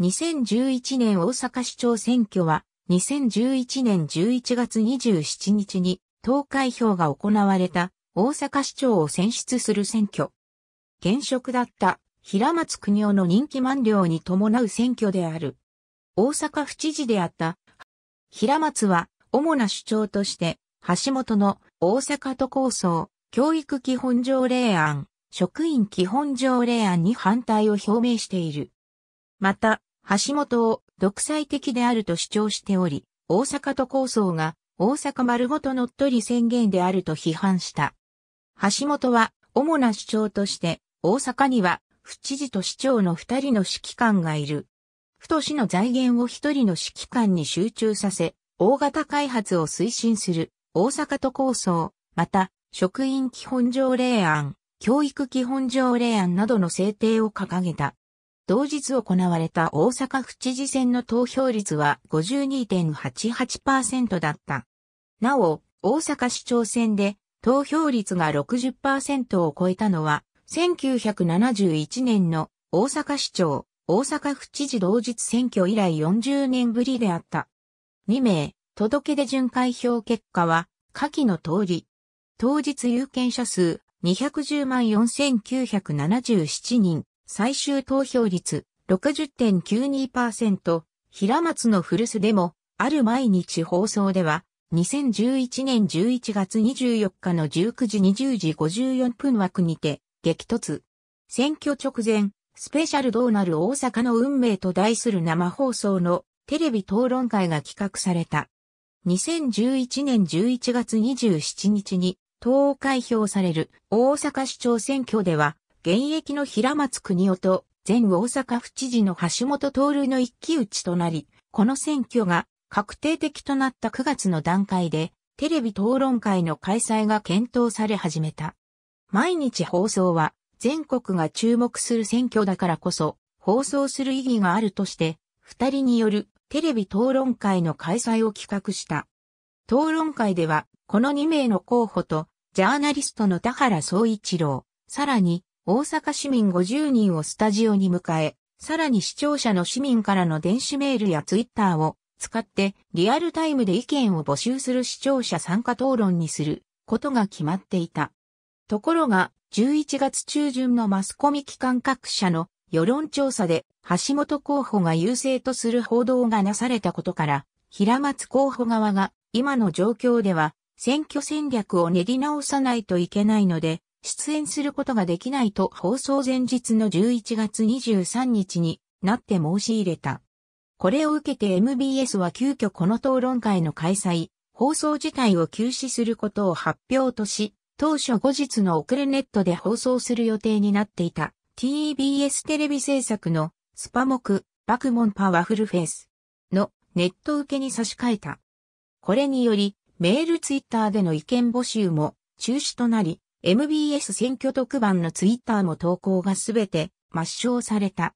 2011年大阪市長選挙は、2011年11月27日に投開票が行われた大阪市長を選出する選挙。現職だった平松国夫の任期満了に伴う選挙である。大阪府知事であった平松は主な主張として橋本の大阪都構想、教育基本条例案、職員基本条例案に反対を表明している。また、橋本を独裁的であると主張しており、大阪都構想が大阪丸ごと乗っ取り宣言であると批判した。橋本は主な主張として大阪には府知事と市長の二人の指揮官がいる。府と市の財源を一人の指揮官に集中させ、大型開発を推進する大阪都構想、また職員基本条例案、教育基本条例案などの制定を掲げた。同日行われた大阪府知事選の投票率は52.88%だった。なお、大阪市長選で投票率が60%を超えたのは、1971年の大阪市長、大阪府知事同日選挙以来40年ぶりであった。2名、届け出巡回票結果は、下記の通り。当日有権者数210万4977人、最終投票率60.92%、平松の古巣でも、ある毎日放送では、2011年11月24日の19時20時54分枠にて、激突。選挙直前、スペシャルどうなる大阪の運命と題する生放送のテレビ討論会が企画された。2011年11月27日に、投開票される大阪市長選挙では、現役の平松国夫と前大阪府知事の橋本徹の一騎打ちとなり、この選挙が確定的となった9月の段階で、テレビ討論会の開催が検討され始めた。毎日放送は全国が注目する選挙だからこそ放送する意義があるとして、二人によるテレビ討論会の開催を企画した。討論会では、この2名の候補と、ジャーナリストの田原総一郎、さらに、大阪市民50人をスタジオに迎え、さらに視聴者の市民からの電子メールやツイッターを使ってリアルタイムで意見を募集する視聴者参加討論にすることが決まっていた。ところが、11月中旬のマスコミ機関各社の世論調査で橋本候補が優勢とする報道がなされたことから、平松候補側が今の状況では選挙戦略を練り直さないといけないので、出演することができないと放送前日の11月23日になって申し入れた。これを受けて MBS は急遽この討論会の開催、放送自体を休止することを発表とし、当初後日の遅れネットで放送する予定になっていた TBS テレビ制作のスパモク、バクモンパワフルフェイスのネット受けに差し替えた。これによりメールツイッターでの意見募集も中止となり、MBS 選挙特番のツイッターも投稿がすべて抹消された。